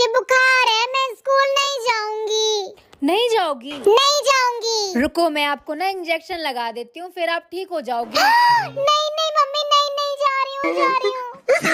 मुझे बुखार है मैं स्कूल नहीं जाऊंगी नहीं जाओगी नहीं जाऊंगी रुको मैं आपको ना इंजेक्शन लगा देती हूँ फिर आप ठीक हो जाओगी नहीं नहीं मम्मी नहीं नहीं जा रही हूँ जा रही हूँ